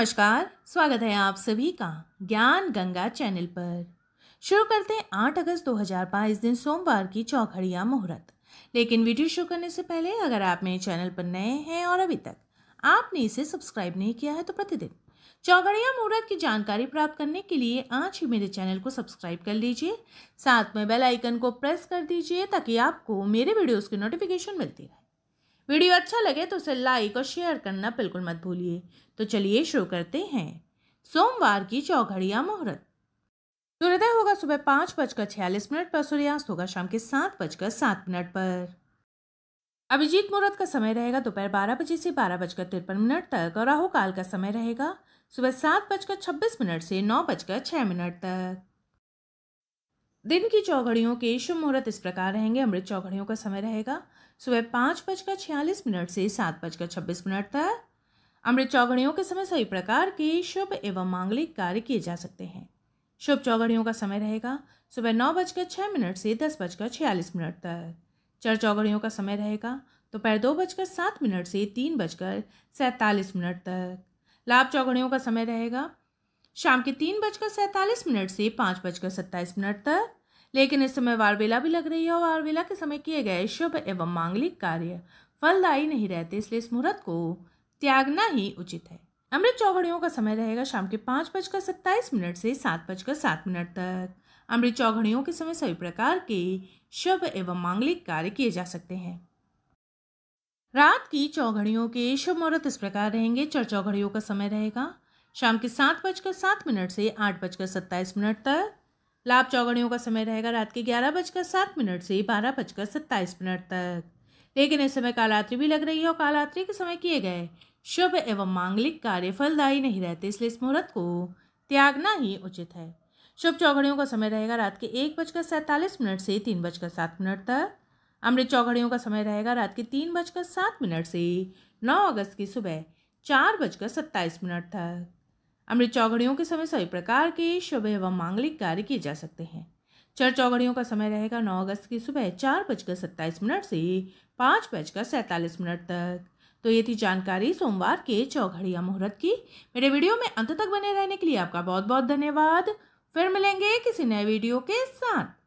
नमस्कार स्वागत है आप सभी का ज्ञान गंगा चैनल पर शुरू करते हैं आठ अगस्त 2022 दिन सोमवार की चौखड़िया मुहूर्त लेकिन वीडियो शुरू करने से पहले अगर आप मेरे चैनल पर नए हैं और अभी तक आपने इसे सब्सक्राइब नहीं किया है तो प्रतिदिन चौघड़िया मुहूर्त की जानकारी प्राप्त करने के लिए आज ही मेरे चैनल को सब्सक्राइब कर लीजिए साथ में बेल आइकन को प्रेस कर दीजिए ताकि आपको मेरे वीडियोस की नोटिफिकेशन मिलती रहे वीडियो अच्छा लगे तो उसे लाइक और शेयर करना बिल्कुल मत भूलिए तो चलिए शुरू करते हैं सोमवार की चौघड़िया मुहूर्त सूर्योदय होगा सुबह पाँच बजकर छियालीस मिनट पर सूर्यास्त होगा शाम के सात बजकर सात मिनट पर अभिजीत मुहूर्त का समय रहेगा दोपहर बारह बजे से बारह बजकर तिरपन मिनट तक और राहु काल का समय रहेगा सुबह सात बजकर छब्बीस मिनट से नौ बजकर छः मिनट तक दिन की चौघड़ियों के शुभ मुहूर्त इस प्रकार रहेंगे अमृत चौघड़ियों का समय रहेगा सुबह पाँच बजकर छियालीस मिनट से सात बजकर छब्बीस मिनट तक अमृत चौघड़ियों के समय सभी प्रकार के शुभ एवं मांगलिक कार्य किए जा सकते हैं शुभ चौघड़ियों का समय रहेगा सुबह नौ बजकर छः मिनट से दस बजकर छियालीस मिनट तक चर चौघड़ियों का समय रहेगा दोपहर दो बजकर सात मिनट से तीन बजकर सैंतालीस मिनट तक लाभ चौघड़ियों का समय रहेगा शाम के तीन बजकर सैंतालीस मिनट से पाँच बजकर सत्ताईस मिनट तक लेकिन इस समय वारवेला भी लग रही है और वारवेला के समय किए गए शुभ एवं मांगलिक कार्य फलदायी नहीं रहते इसलिए इस मुहूर्त को त्यागना ही उचित है अमृत चौघड़ियों का समय रहेगा शाम के पाँच बजकर सत्ताईस मिनट से सात बजकर सात मिनट तक अमृत चौघड़ियों के समय सभी प्रकार के शुभ एवं मांगलिक कार्य किए जा सकते हैं रात की चौघड़ियों के शुभ मुहूर्त इस प्रकार रहेंगे चर चौघड़ियों का समय रहेगा शाम के सात बजकर सात मिनट से आठ बजकर सत्ताईस मिनट तक लाभ चौगड़ियों का समय रहेगा रात के ग्यारह बजकर सात मिनट से बारह बजकर सत्ताईस मिनट तक लेकिन इस समय कालात्री भी लग रही है और कालात्री के समय किए गए शुभ एवं मांगलिक कार्य फलदायी नहीं रहते इसलिए इस मुहूर्त को त्यागना ही उचित है शुभ चौघड़ियों का समय रहेगा रात के एक बजकर सैंतालीस मिनट से तीन बजकर सात मिनट तक अमृत चौघड़ियों का समय रहेगा रात के तीन बजकर सात मिनट से नौ अगस्त की सुबह चार बजकर सत्ताईस मिनट तक अमृत चौघड़ियों के समय सभी प्रकार के शुभ एवं मांगलिक कार्य किए जा सकते हैं चर चौघड़ियों का समय रहेगा नौ अगस्त की सुबह चार बजकर सत्ताईस मिनट से पाँच बजकर सैंतालीस मिनट तक तो ये थी जानकारी सोमवार के चौघड़िया मुहूर्त की मेरे वीडियो में अंत तक बने रहने के लिए आपका बहुत बहुत धन्यवाद फिर मिलेंगे किसी नए वीडियो के साथ